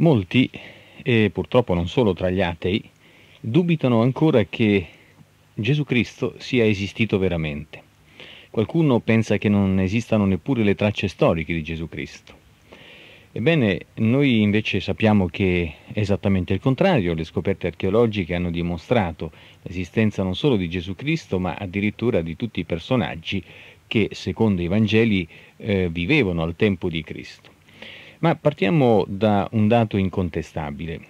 Molti, e purtroppo non solo tra gli atei, dubitano ancora che Gesù Cristo sia esistito veramente. Qualcuno pensa che non esistano neppure le tracce storiche di Gesù Cristo. Ebbene, noi invece sappiamo che è esattamente il contrario, le scoperte archeologiche hanno dimostrato l'esistenza non solo di Gesù Cristo, ma addirittura di tutti i personaggi che, secondo i Vangeli, eh, vivevano al tempo di Cristo. Ma partiamo da un dato incontestabile.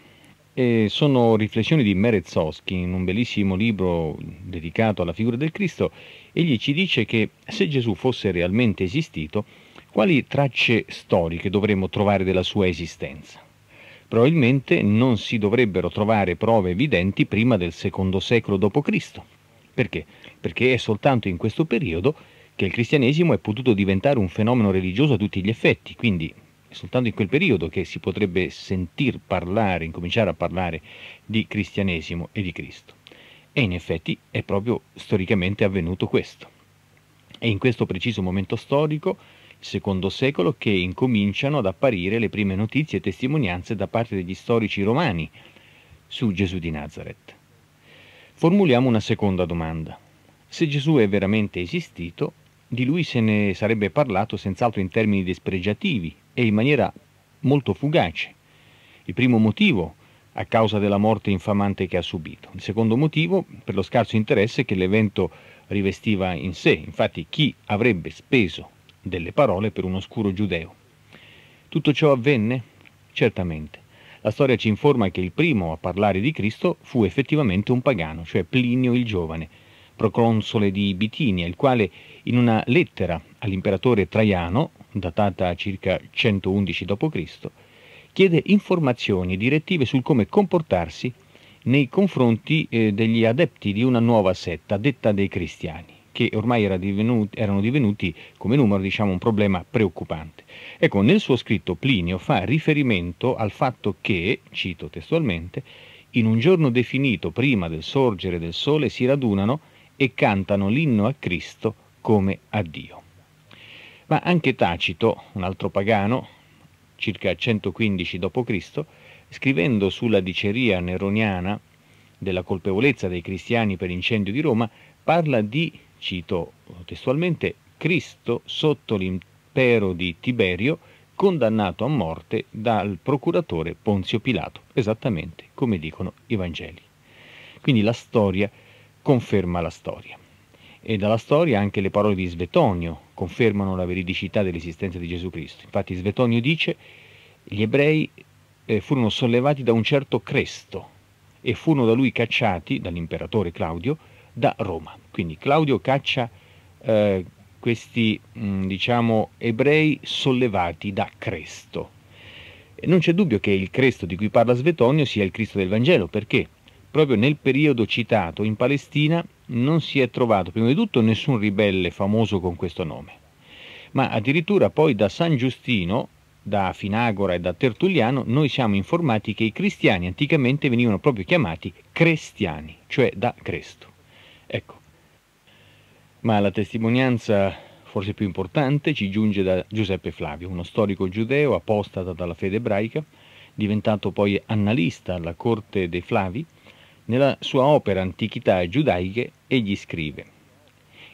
E sono riflessioni di Merezowski in un bellissimo libro dedicato alla figura del Cristo. Egli ci dice che se Gesù fosse realmente esistito, quali tracce storiche dovremmo trovare della sua esistenza? Probabilmente non si dovrebbero trovare prove evidenti prima del secondo secolo d.C. Perché? Perché è soltanto in questo periodo che il cristianesimo è potuto diventare un fenomeno religioso a tutti gli effetti, quindi soltanto in quel periodo che si potrebbe sentir parlare, incominciare a parlare di cristianesimo e di Cristo. E in effetti è proprio storicamente avvenuto questo. È in questo preciso momento storico, il secondo secolo, che incominciano ad apparire le prime notizie e testimonianze da parte degli storici romani su Gesù di Nazareth. Formuliamo una seconda domanda. Se Gesù è veramente esistito, di lui se ne sarebbe parlato senz'altro in termini despregiativi, e in maniera molto fugace. Il primo motivo a causa della morte infamante che ha subito. Il secondo motivo per lo scarso interesse che l'evento rivestiva in sé. Infatti chi avrebbe speso delle parole per un oscuro giudeo? Tutto ciò avvenne? Certamente. La storia ci informa che il primo a parlare di Cristo fu effettivamente un pagano, cioè Plinio il Giovane, proconsole di Bitinia, il quale in una lettera all'imperatore Traiano datata circa 111 d.C., chiede informazioni e direttive sul come comportarsi nei confronti eh, degli adepti di una nuova setta, detta dei cristiani, che ormai era divenuti, erano divenuti come numero diciamo, un problema preoccupante. Ecco, nel suo scritto Plinio fa riferimento al fatto che, cito testualmente, in un giorno definito prima del sorgere del sole si radunano e cantano l'inno a Cristo come a Dio. Ma anche Tacito, un altro pagano, circa 115 d.C., scrivendo sulla diceria neroniana della colpevolezza dei cristiani per incendio di Roma, parla di, cito testualmente, Cristo sotto l'impero di Tiberio, condannato a morte dal procuratore Ponzio Pilato, esattamente come dicono i Vangeli. Quindi la storia conferma la storia. E dalla storia anche le parole di Svetonio, confermano la veridicità dell'esistenza di Gesù Cristo. Infatti Svetonio dice gli ebrei eh, furono sollevati da un certo Cresto e furono da lui cacciati, dall'imperatore Claudio, da Roma. Quindi Claudio caccia eh, questi mh, mm, diciamo, ebrei sollevati da Cresto. E non c'è dubbio che il Cresto di cui parla Svetonio sia il Cristo del Vangelo, perché proprio nel periodo citato in Palestina non si è trovato prima di tutto nessun ribelle famoso con questo nome, ma addirittura poi da San Giustino, da Finagora e da Tertulliano noi siamo informati che i cristiani anticamente venivano proprio chiamati cristiani, cioè da Cresto. Ecco. Ma la testimonianza forse più importante ci giunge da Giuseppe Flavio, uno storico giudeo apostata dalla fede ebraica, diventato poi analista alla corte dei Flavi, nella sua opera Antichità giudaiche egli scrive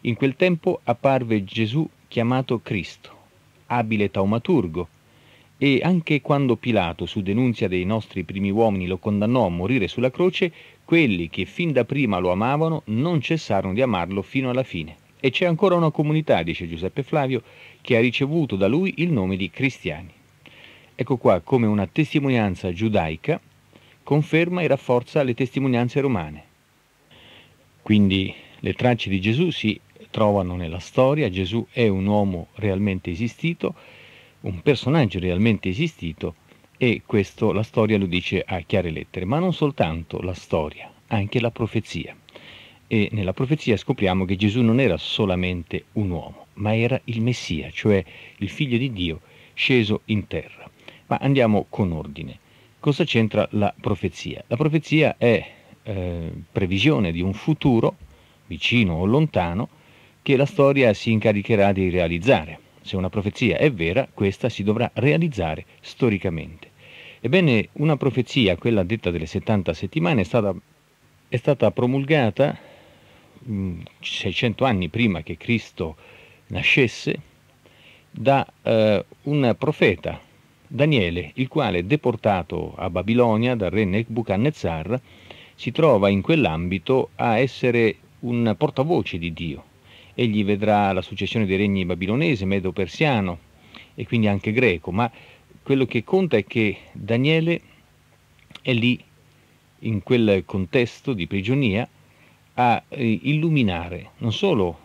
In quel tempo apparve Gesù chiamato Cristo, abile taumaturgo, e anche quando Pilato, su denunzia dei nostri primi uomini, lo condannò a morire sulla croce, quelli che fin da prima lo amavano non cessarono di amarlo fino alla fine. E c'è ancora una comunità, dice Giuseppe Flavio, che ha ricevuto da lui il nome di cristiani. Ecco qua come una testimonianza giudaica conferma e rafforza le testimonianze romane. Quindi le tracce di Gesù si trovano nella storia, Gesù è un uomo realmente esistito, un personaggio realmente esistito e questo la storia lo dice a chiare lettere, ma non soltanto la storia, anche la profezia. E nella profezia scopriamo che Gesù non era solamente un uomo, ma era il Messia, cioè il figlio di Dio sceso in terra. Ma andiamo con ordine. Cosa c'entra la profezia? La profezia è eh, previsione di un futuro, vicino o lontano, che la storia si incaricherà di realizzare. Se una profezia è vera, questa si dovrà realizzare storicamente. Ebbene, una profezia, quella detta delle 70 settimane, è stata, è stata promulgata mh, mm, 600 anni prima che Cristo nascesse da eh, un profeta Daniele, il quale, deportato a Babilonia dal re Nebuchadnezzar, si trova in quell'ambito a essere un portavoce di Dio. Egli vedrà la successione dei regni babilonese, medo-persiano e quindi anche greco, ma quello che conta è che Daniele è lì, in quel contesto di prigionia, a eh, illuminare non solo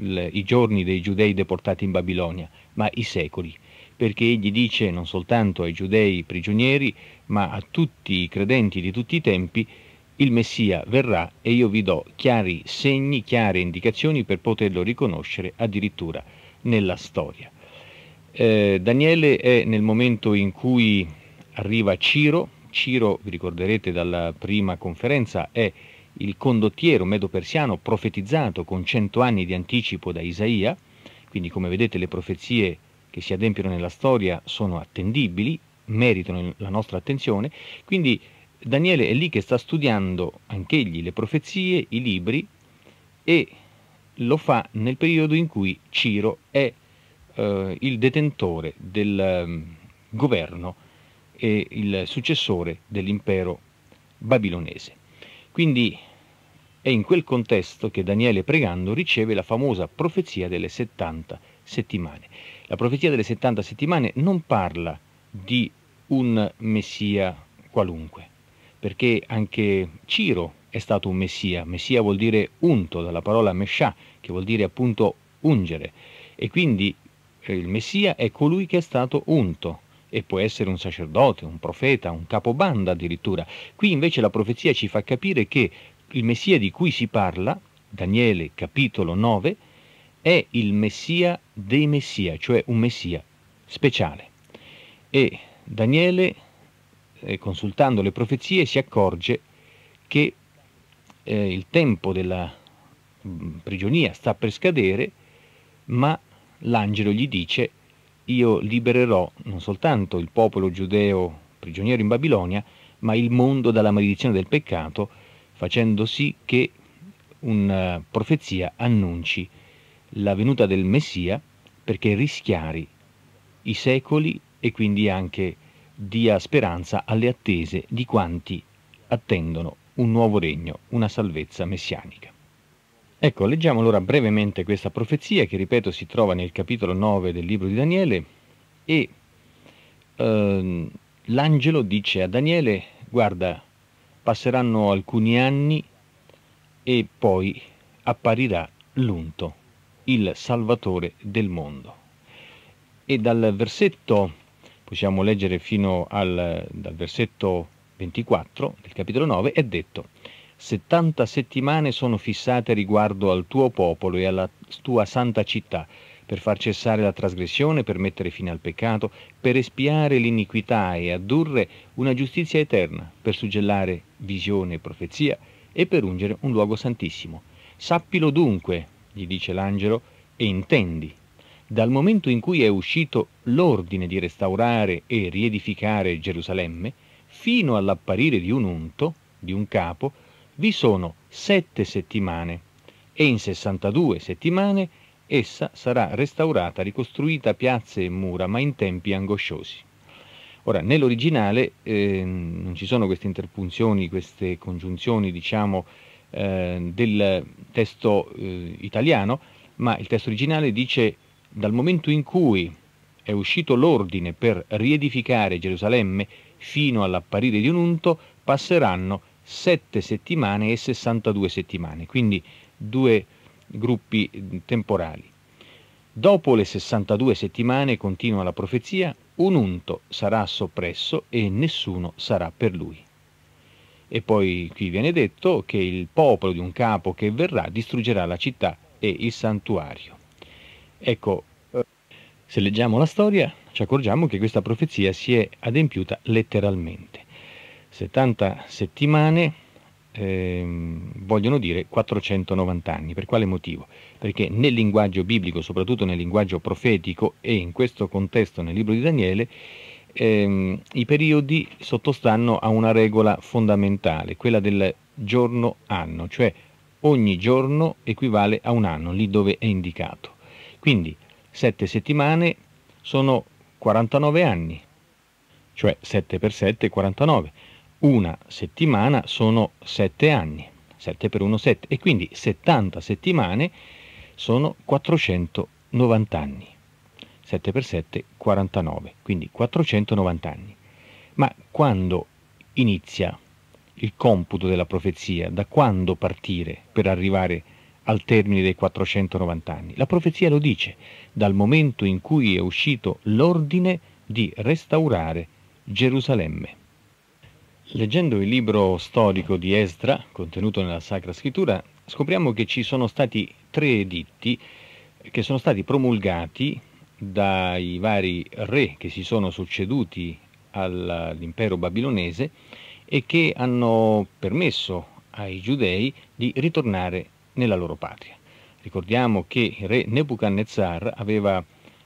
i giorni dei giudei deportati in Babilonia, ma i secoli perché egli dice non soltanto ai giudei prigionieri, ma a tutti i credenti di tutti i tempi, il Messia verrà e io vi do chiari segni, chiare indicazioni per poterlo riconoscere addirittura nella storia. Eh, Daniele è nel momento in cui arriva Ciro, Ciro, vi ricorderete dalla prima conferenza, è il condottiero medo-persiano profetizzato con cento anni di anticipo da Isaia, quindi come vedete le profezie che si adempiono nella storia sono attendibili, meritano la nostra attenzione, quindi Daniele è lì che sta studiando anch'egli le profezie, i libri e lo fa nel periodo in cui Ciro è eh, il detentore del mm, governo e il successore dell'impero babilonese. Quindi è in quel contesto che Daniele pregando riceve la famosa profezia delle 70 settimane. La profezia delle 70 settimane non parla di un messia qualunque, perché anche Ciro è stato un messia, messia vuol dire unto dalla parola meshà, che vuol dire appunto ungere, e quindi eh, il messia è colui che è stato unto, e può essere un sacerdote, un profeta, un capobanda addirittura. Qui invece la profezia ci fa capire che il Messia di cui si parla, Daniele capitolo 9, è il Messia dei Messia, cioè un Messia speciale. E Daniele, eh, consultando le profezie, si accorge che eh, il tempo della mm, prigionia sta per scadere, ma l'angelo gli dice io libererò non soltanto il popolo giudeo prigioniero in Babilonia, ma il mondo dalla maledizione del peccato, facendo sì che una eh, profezia annunci la venuta del Messia perché rischiari i secoli e quindi anche dia speranza alle attese di quanti attendono un nuovo regno, una salvezza messianica. Ecco, leggiamo allora brevemente questa profezia che, ripeto, si trova nel capitolo 9 del libro di Daniele e ehm, l'angelo dice a Daniele, guarda, passeranno alcuni anni e poi apparirà l'unto il Salvatore del mondo. E dal versetto, possiamo leggere fino al versetto 24 del capitolo 9, è detto, 70 settimane sono fissate riguardo al tuo popolo e alla tua santa città, per far cessare la trasgressione, per mettere fine al peccato, per espiare l'iniquità e addurre una giustizia eterna, per suggellare visione e profezia e per ungere un luogo santissimo. Sappilo dunque, gli dice l'angelo, e intendi. Dal momento in cui è uscito l'ordine di restaurare e riedificare Gerusalemme, fino all'apparire di un unto, di un capo, vi sono sette settimane e in 62 settimane essa sarà restaurata, ricostruita piazze e mura, ma in tempi angosciosi. Ora, nell'originale eh, non ci sono queste interpunzioni, queste congiunzioni, diciamo, Ehm, del testo eh, italiano, ma il testo originale dice dal momento in cui è uscito l'ordine per riedificare Gerusalemme fino all'apparire di un unto, passeranno sette settimane e 62 settimane, quindi due gruppi mm, temporali. Dopo le 62 settimane, continua la profezia, un unto sarà soppresso e nessuno sarà per lui. E poi qui viene detto che il popolo di un capo che verrà distruggerà la città e il santuario. Ecco, eh, se leggiamo la storia ci accorgiamo che questa profezia si è adempiuta letteralmente. 70 settimane ehm, vogliono dire 490 anni. Per quale motivo? Perché nel linguaggio biblico, soprattutto nel linguaggio profetico e in questo contesto nel libro di Daniele, ehm, i periodi sottostanno a una regola fondamentale, quella del giorno-anno, cioè ogni giorno equivale a un anno, lì dove è indicato. Quindi 7 settimane sono 49 anni, cioè 7 per 7 è 49. Una settimana sono 7 anni, 7 per 1 7 e quindi 70 settimane sono 490 anni. 7x7 49, quindi 490 anni. Ma quando inizia il computo della profezia? Da quando partire per arrivare al termine dei 490 anni? La profezia lo dice, dal momento in cui è uscito l'ordine di restaurare Gerusalemme. Leggendo il libro storico di Esdra, contenuto nella Sacra Scrittura, scopriamo che ci sono stati tre editti che sono stati promulgati dai vari re che si sono succeduti all'impero babilonese e che hanno permesso ai giudei di ritornare nella loro patria. Ricordiamo che il re Nebuchadnezzar aveva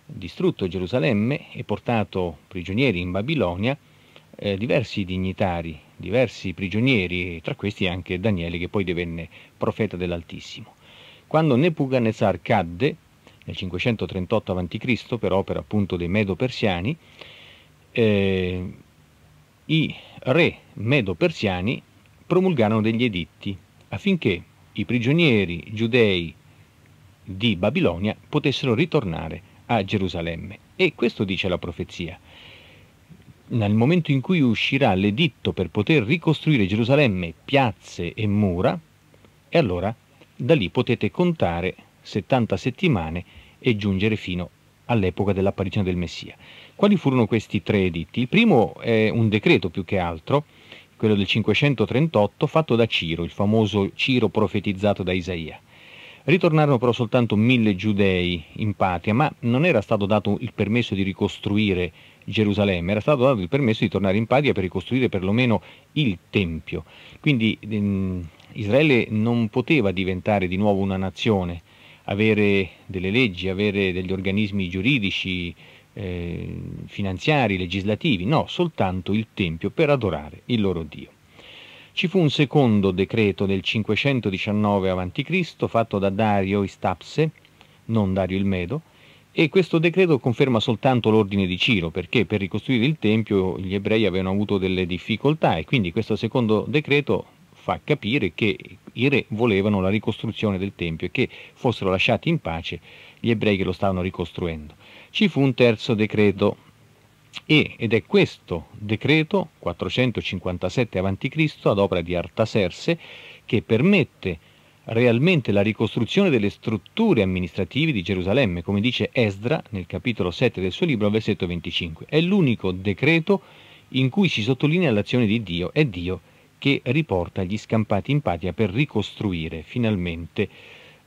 distrutto Gerusalemme e portato prigionieri in Babilonia eh, diversi dignitari, diversi prigionieri, tra questi anche Daniele che poi divenne profeta dell'Altissimo. Quando Nebuchadnezzar cadde, nel 538 a.C., per opera appunto dei Medo-Persiani, eh, i re Medo-Persiani promulgarono degli editti affinché i prigionieri giudei di Babilonia potessero ritornare a Gerusalemme. E questo dice la profezia. Nel momento in cui uscirà l'editto per poter ricostruire Gerusalemme, piazze e mura, e allora da lì potete contare 70 settimane e giungere fino all'epoca dell'apparizione del Messia. Quali furono questi tre editti? Il primo è un decreto più che altro, quello del 538, fatto da Ciro, il famoso Ciro profetizzato da Isaia. Ritornarono però soltanto mille giudei in patria, ma non era stato dato il permesso di ricostruire Gerusalemme, era stato dato il permesso di tornare in patria per ricostruire perlomeno il Tempio. Quindi ehm, Israele non poteva diventare di nuovo una nazione, avere delle leggi, avere degli organismi giuridici, eh, finanziari, legislativi, no, soltanto il Tempio per adorare il loro Dio. Ci fu un secondo decreto del 519 a.C. fatto da Dario Istapse, non Dario il Medo, e questo decreto conferma soltanto l'ordine di Ciro, perché per ricostruire il Tempio gli ebrei avevano avuto delle difficoltà e quindi questo secondo decreto fa capire che i re volevano la ricostruzione del Tempio e che fossero lasciati in pace gli ebrei che lo stavano ricostruendo. Ci fu un terzo decreto e, ed è questo decreto 457 a.C. ad opera di Artaserse che permette realmente la ricostruzione delle strutture amministrative di Gerusalemme, come dice Esdra nel capitolo 7 del suo libro, versetto 25. È l'unico decreto in cui si sottolinea l'azione di Dio e Dio che riporta gli scampati in patria per ricostruire finalmente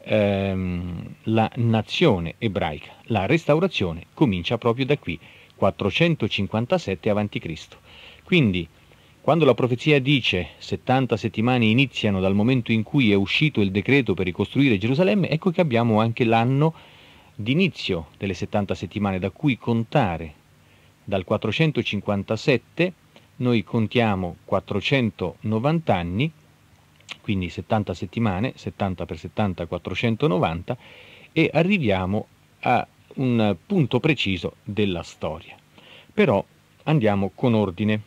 ehm, la nazione ebraica. La restaurazione comincia proprio da qui, 457 a.C. Quindi, quando la profezia dice 70 settimane iniziano dal momento in cui è uscito il decreto per ricostruire Gerusalemme, ecco che abbiamo anche l'anno d'inizio delle 70 settimane da cui contare dal 457 noi contiamo 490 anni, quindi 70 settimane, 70 per 70, 490, e arriviamo a un punto preciso della storia. Però andiamo con ordine.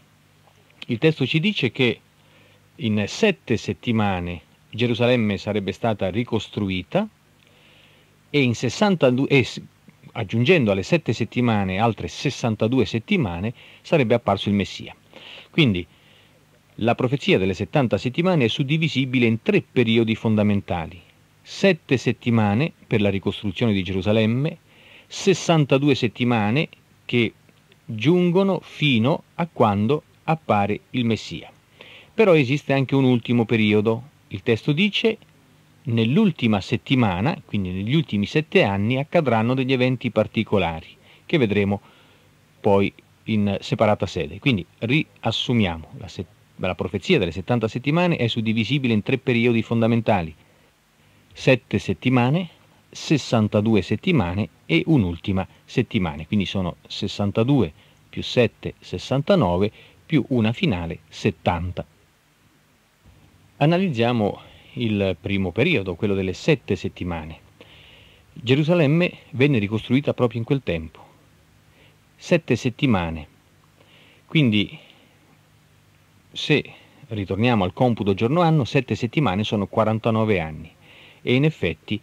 Il testo ci dice che in sette settimane Gerusalemme sarebbe stata ricostruita e in 62, e aggiungendo alle sette settimane altre 62 settimane sarebbe apparso il Messia. Quindi la profezia delle 70 settimane è suddivisibile in tre periodi fondamentali. Sette settimane per la ricostruzione di Gerusalemme, 62 settimane che giungono fino a quando appare il Messia. Però esiste anche un ultimo periodo. Il testo dice nell'ultima settimana, quindi negli ultimi sette anni, accadranno degli eventi particolari che vedremo poi in separata sede. Quindi riassumiamo, la, se- la profezia delle 70 settimane è suddivisibile in tre periodi fondamentali, 7 settimane, 62 settimane e un'ultima settimana, quindi sono 62 più 7, 69 più una finale 70. Analizziamo il primo periodo, quello delle 7 settimane. Gerusalemme venne ricostruita proprio in quel tempo sette settimane. Quindi se ritorniamo al computo giorno-anno, sette settimane sono 49 anni e in effetti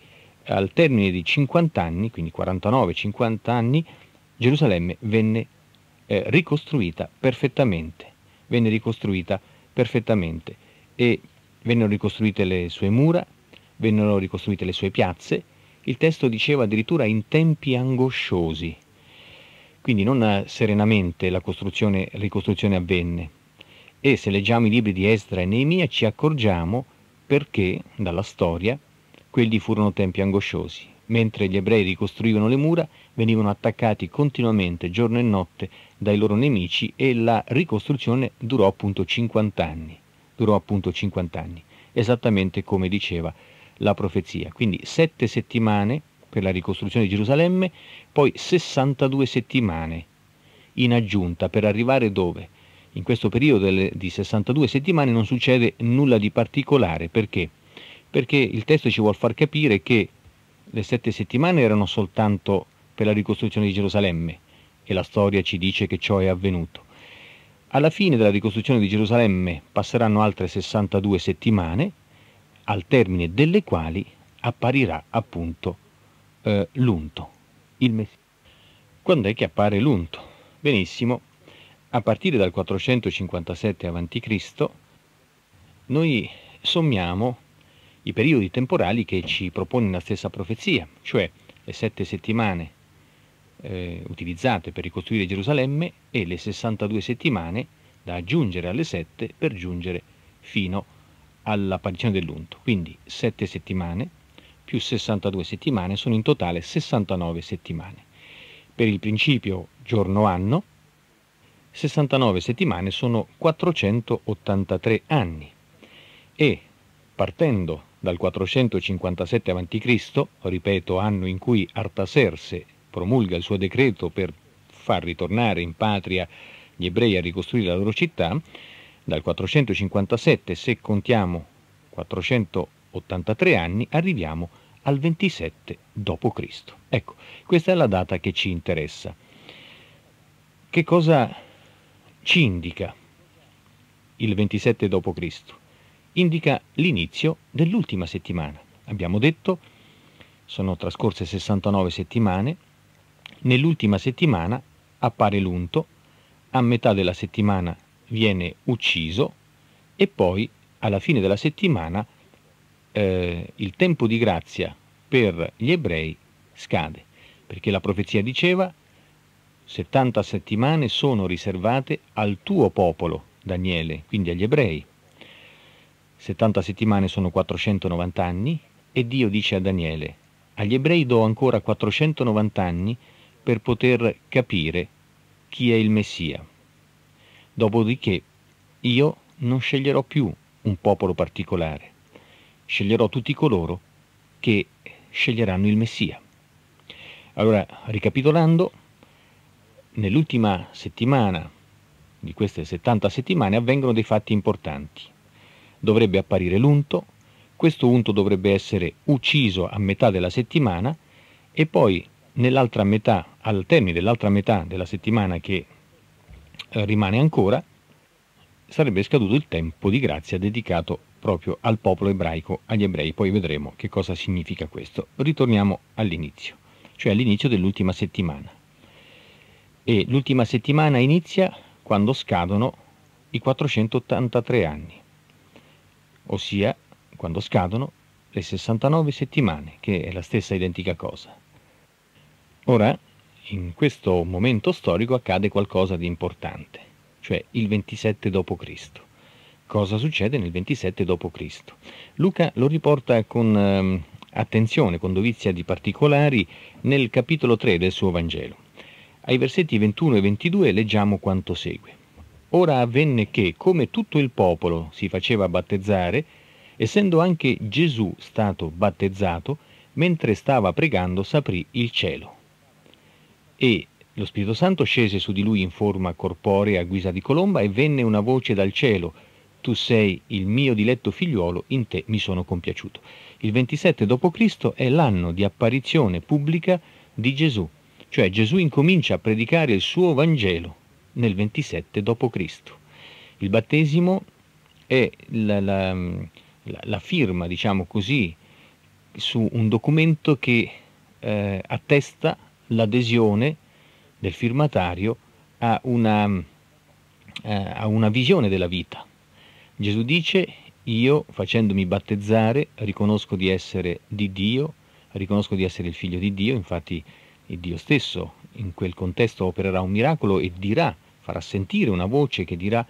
al termine di 50 anni, quindi 49-50 anni, Gerusalemme venne eh, ricostruita perfettamente, venne ricostruita perfettamente e vennero ricostruite le sue mura, vennero ricostruite le sue piazze, il testo diceva addirittura in tempi angosciosi, quindi non eh, serenamente la ricostruzione avvenne. E se leggiamo i libri di Esdra e Neemia ci accorgiamo perché, dalla storia, quelli furono tempi angosciosi. Mentre gli ebrei ricostruivano le mura, venivano attaccati continuamente, giorno e notte, dai loro nemici e la ricostruzione durò appunto 50 anni. Durò appunto 50 anni, esattamente come diceva la profezia. Quindi sette settimane per la ricostruzione di Gerusalemme, poi 62 settimane in aggiunta per arrivare dove? In questo periodo di 62 settimane non succede nulla di particolare, perché? Perché il testo ci vuol far capire che le sette settimane erano soltanto per la ricostruzione di Gerusalemme e la storia ci dice che ciò è avvenuto. Alla fine della ricostruzione di Gerusalemme passeranno altre 62 settimane, al termine delle quali apparirà appunto eh, l'unto, il Messia. Quando è che appare l'unto? Benissimo, a partire dal 457 a.C. noi sommiamo i periodi temporali che ci propone la stessa profezia, cioè le sette settimane eh, utilizzate per ricostruire Gerusalemme e le 62 settimane da aggiungere alle sette per giungere fino all'apparizione dell'unto. Quindi sette settimane più 62 settimane sono in totale 69 settimane. Per il principio giorno-anno, 69 settimane sono 483 anni e partendo dal 457 a.C., ripeto anno in cui Artaserse promulga il suo decreto per far ritornare in patria gli ebrei a ricostruire la loro città, dal 457, se contiamo 400 83 anni, arriviamo al 27 d.C. Ecco, questa è la data che ci interessa. Che cosa ci indica il 27 d.C.? Indica l'inizio dell'ultima settimana. Abbiamo detto, sono trascorse 69 settimane, nell'ultima settimana appare l'unto, a metà della settimana viene ucciso e poi alla fine della settimana eh, il tempo di grazia per gli ebrei scade, perché la profezia diceva 70 settimane sono riservate al tuo popolo, Daniele, quindi agli ebrei. 70 settimane sono 490 anni e Dio dice a Daniele, agli ebrei do ancora 490 anni per poter capire chi è il Messia. Dopodiché io non sceglierò più un popolo particolare, sceglierò tutti coloro che sceglieranno il Messia. Allora, ricapitolando, nell'ultima settimana di queste 70 settimane avvengono dei fatti importanti. Dovrebbe apparire l'unto, questo unto dovrebbe essere ucciso a metà della settimana e poi nell'altra metà, al termine dell'altra metà della settimana che eh, rimane ancora, sarebbe scaduto il tempo di grazia dedicato proprio al popolo ebraico, agli ebrei. Poi vedremo che cosa significa questo. Ritorniamo all'inizio, cioè all'inizio dell'ultima settimana. E l'ultima settimana inizia quando scadono i 483 anni, ossia quando scadono le 69 settimane, che è la stessa identica cosa. Ora, in questo momento storico accade qualcosa di importante, cioè il 27 d.C cosa succede nel 27 d.C. Luca lo riporta con ehm, attenzione, con dovizia di particolari, nel capitolo 3 del suo Vangelo. Ai versetti 21 e 22 leggiamo quanto segue. Ora avvenne che, come tutto il popolo si faceva battezzare, essendo anche Gesù stato battezzato, mentre stava pregando s'aprì il cielo. E lo Spirito Santo scese su di lui in forma corporea a guisa di colomba e venne una voce dal cielo, tu sei il mio diletto figliuolo, in te mi sono compiaciuto. Il 27 d.C. è l'anno di apparizione pubblica di Gesù, cioè Gesù incomincia a predicare il suo Vangelo nel 27 d.C. Il battesimo è la, la, la, la, firma, diciamo così, su un documento che eh, attesta l'adesione del firmatario a una, eh, a una visione della vita, Gesù dice, io facendomi battezzare riconosco di essere di Dio, riconosco di essere il figlio di Dio, infatti Dio stesso in quel contesto opererà un miracolo e dirà, farà sentire una voce che dirà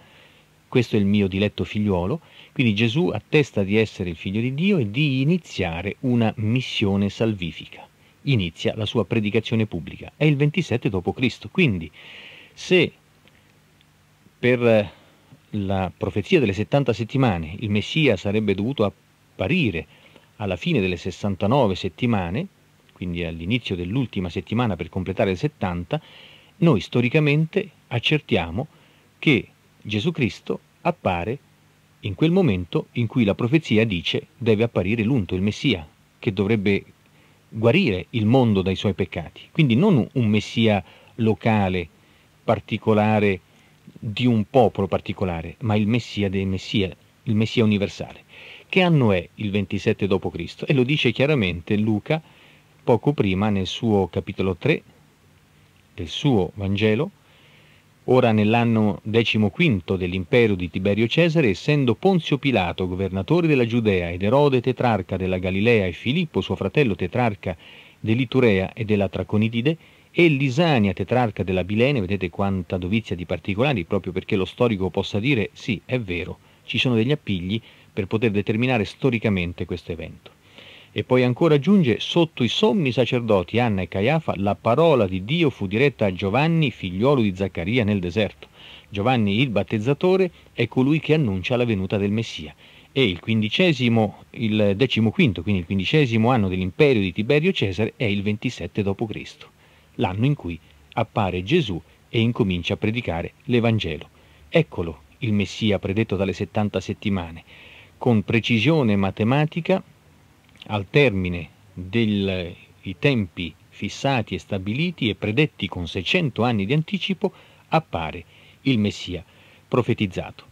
questo è il mio diletto figliuolo, quindi Gesù attesta di essere il figlio di Dio e di iniziare una missione salvifica. Inizia la sua predicazione pubblica, è il 27 d.C. Quindi se per la profezia delle 70 settimane, il Messia sarebbe dovuto apparire alla fine delle 69 settimane, quindi all'inizio dell'ultima settimana per completare le 70, noi storicamente accertiamo che Gesù Cristo appare in quel momento in cui la profezia dice deve apparire l'unto, il Messia, che dovrebbe guarire il mondo dai suoi peccati. Quindi non un Messia locale, particolare, di un popolo particolare, ma il Messia dei Messia, il Messia universale. Che anno è il 27 d.C.? E lo dice chiaramente Luca poco prima nel suo capitolo 3 del suo Vangelo, ora nell'anno decimoquinto dell'impero di Tiberio Cesare, essendo Ponzio Pilato governatore della Giudea ed Erode tetrarca della Galilea e Filippo suo fratello tetrarca dell'Iturea e della Traconidide, e Lisania, tetrarca della Bilene, vedete quanta dovizia di particolari, proprio perché lo storico possa dire sì, è vero, ci sono degli appigli per poter determinare storicamente questo evento. E poi ancora aggiunge, sotto i sommi sacerdoti Anna e Caiafa, la parola di Dio fu diretta a Giovanni, figliuolo di Zaccaria, nel deserto. Giovanni il battezzatore è colui che annuncia la venuta del Messia. E il quindicesimo, il decimoquinto, quindi il quindicesimo anno dell'imperio di Tiberio Cesare è il 27 d.C l'anno in cui appare Gesù e incomincia a predicare l'Evangelo. Eccolo il Messia predetto dalle 70 settimane. Con precisione matematica, al termine dei tempi fissati e stabiliti e predetti con 600 anni di anticipo, appare il Messia profetizzato.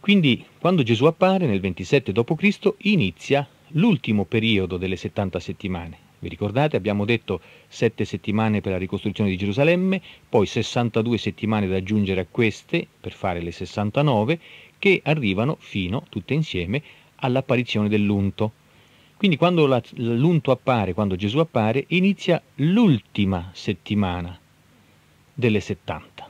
Quindi, quando Gesù appare nel 27 d.C., inizia l'ultimo periodo delle 70 settimane, vi ricordate? Abbiamo detto sette settimane per la ricostruzione di Gerusalemme, poi 62 settimane da aggiungere a queste per fare le 69 che arrivano fino, tutte insieme, all'apparizione dell'unto. Quindi quando la, l'unto appare, quando Gesù appare, inizia l'ultima settimana delle 70.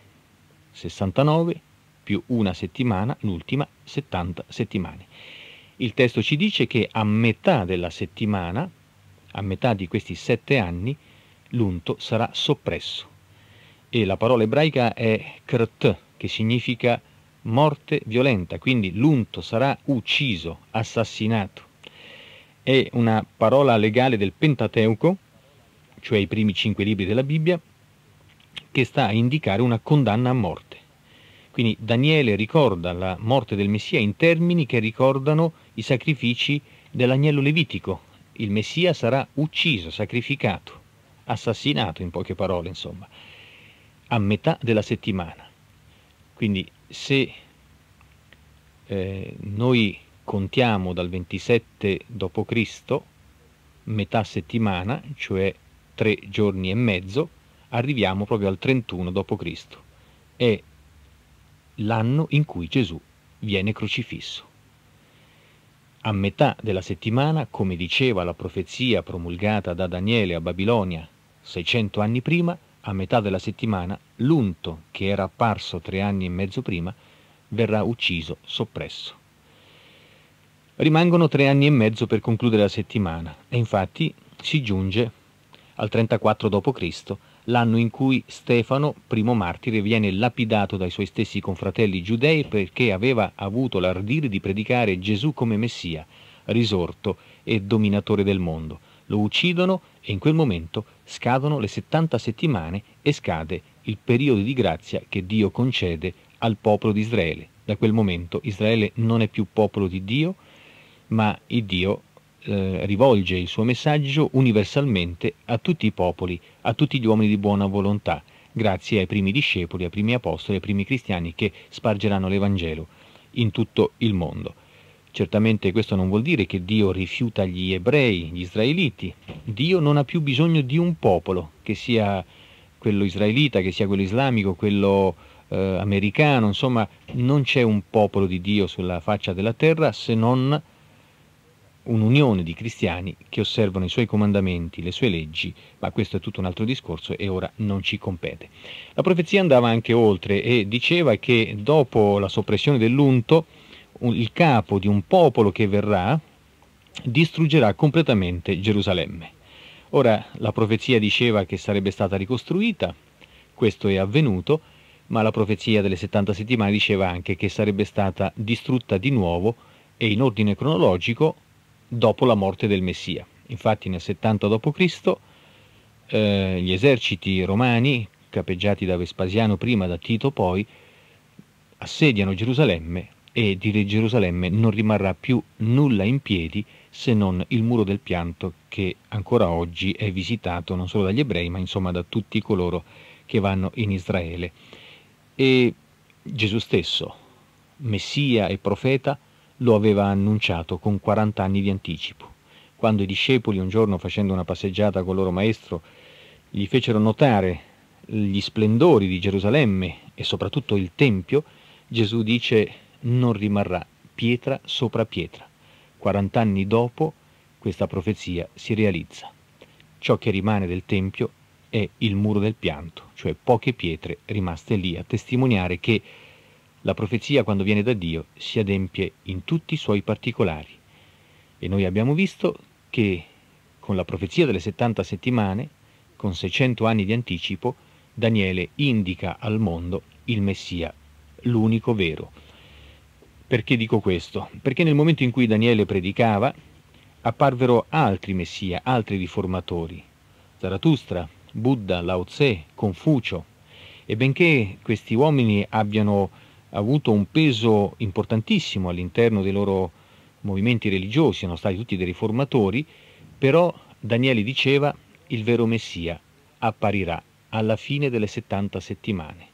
69 più una settimana, l'ultima 70 settimane. Il testo ci dice che a metà della settimana, a metà di questi sette anni l'unto sarà soppresso. E la parola ebraica è krt, che significa morte violenta, quindi l'unto sarà ucciso, assassinato. È una parola legale del Pentateuco, cioè i primi cinque libri della Bibbia, che sta a indicare una condanna a morte. Quindi Daniele ricorda la morte del Messia in termini che ricordano i sacrifici dell'agnello levitico, il Messia sarà ucciso, sacrificato, assassinato in poche parole, insomma, a metà della settimana. Quindi se eh, noi contiamo dal 27 d.C., metà settimana, cioè tre giorni e mezzo, arriviamo proprio al 31 d.C. È l'anno in cui Gesù viene crocifisso. A metà della settimana, come diceva la profezia promulgata da Daniele a Babilonia 600 anni prima, a metà della settimana l'unto che era apparso tre anni e mezzo prima verrà ucciso, soppresso. Rimangono tre anni e mezzo per concludere la settimana e infatti si giunge al 34 d.C., l'anno in cui Stefano, primo martire, viene lapidato dai suoi stessi confratelli giudei perché aveva avuto l'ardire di predicare Gesù come Messia, risorto e dominatore del mondo. Lo uccidono e in quel momento scadono le 70 settimane e scade il periodo di grazia che Dio concede al popolo di Israele. Da quel momento Israele non è più popolo di Dio, ma il Dio eh, rivolge il suo messaggio universalmente a tutti i popoli, a tutti gli uomini di buona volontà, grazie ai primi discepoli, ai primi apostoli, ai primi cristiani che spargeranno l'Evangelo in tutto il mondo. Certamente questo non vuol dire che Dio rifiuta gli ebrei, gli israeliti. Dio non ha più bisogno di un popolo, che sia quello israelita, che sia quello islamico, quello eh, americano, insomma non c'è un popolo di Dio sulla faccia della terra se non un'unione di cristiani che osservano i suoi comandamenti, le sue leggi, ma questo è tutto un altro discorso e ora non ci compete. La profezia andava anche oltre e diceva che dopo la soppressione dell'unto, il capo di un popolo che verrà distruggerà completamente Gerusalemme. Ora la profezia diceva che sarebbe stata ricostruita, questo è avvenuto, ma la profezia delle 70 settimane diceva anche che sarebbe stata distrutta di nuovo e in ordine cronologico dopo la morte del Messia. Infatti nel 70 d.C. Eh, gli eserciti romani, capeggiati da Vespasiano prima, da Tito poi, assediano Gerusalemme e di Gerusalemme non rimarrà più nulla in piedi se non il muro del pianto che ancora oggi è visitato non solo dagli ebrei ma insomma da tutti coloro che vanno in Israele. E Gesù stesso, Messia e profeta, lo aveva annunciato con 40 anni di anticipo, quando i discepoli un giorno facendo una passeggiata col loro maestro gli fecero notare gli splendori di Gerusalemme e soprattutto il Tempio, Gesù dice non rimarrà pietra sopra pietra. 40 anni dopo questa profezia si realizza. Ciò che rimane del Tempio è il muro del pianto, cioè poche pietre rimaste lì a testimoniare che la profezia, quando viene da Dio, si adempie in tutti i suoi particolari. E noi abbiamo visto che con la profezia delle 70 settimane, con 600 anni di anticipo, Daniele indica al mondo il Messia, l'unico vero. Perché dico questo? Perché nel momento in cui Daniele predicava, apparvero altri Messia, altri riformatori, Zarathustra, Buddha, Lao Tse, Confucio, e benché questi uomini abbiano avuto un peso importantissimo all'interno dei loro movimenti religiosi, erano stati tutti dei riformatori, però Daniele diceva il vero Messia apparirà alla fine delle 70 settimane.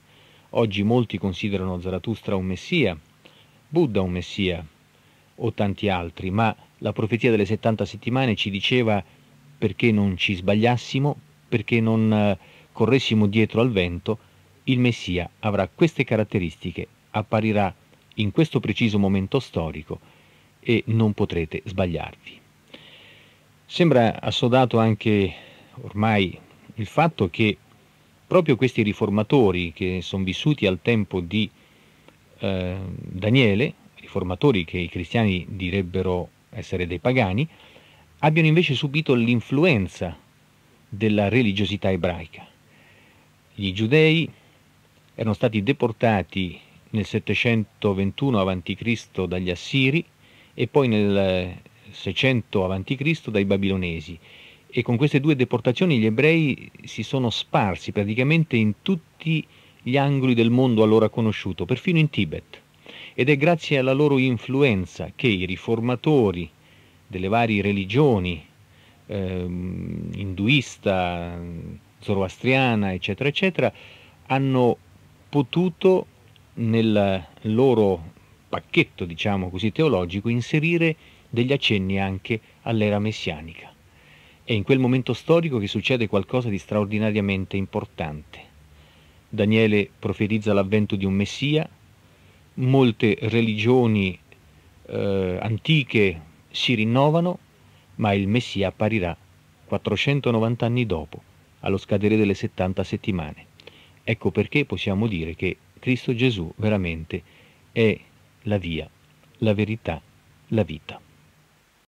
Oggi molti considerano Zarathustra un Messia, Buddha un Messia o tanti altri, ma la profezia delle 70 settimane ci diceva perché non ci sbagliassimo, perché non eh, corressimo dietro al vento, il Messia avrà queste caratteristiche apparirà in questo preciso momento storico e non potrete sbagliarvi. Sembra assodato anche ormai il fatto che proprio questi riformatori che sono vissuti al tempo di eh, Daniele, riformatori che i cristiani direbbero essere dei pagani, abbiano invece subito l'influenza della religiosità ebraica. Gli giudei erano stati deportati nel 721 a.C. dagli Assiri e poi nel 600 a.C. dai Babilonesi. E con queste due deportazioni gli ebrei si sono sparsi praticamente in tutti gli angoli del mondo allora conosciuto, perfino in Tibet. Ed è grazie alla loro influenza che i riformatori delle varie religioni, eh, induista, zoroastriana, eccetera, eccetera, hanno potuto nel loro pacchetto, diciamo così, teologico, inserire degli accenni anche all'era messianica. È in quel momento storico che succede qualcosa di straordinariamente importante. Daniele profetizza l'avvento di un Messia, molte religioni eh, antiche si rinnovano, ma il Messia apparirà 490 anni dopo, allo scadere delle 70 settimane. Ecco perché possiamo dire che Cristo Gesù veramente è la via, la verità, la vita.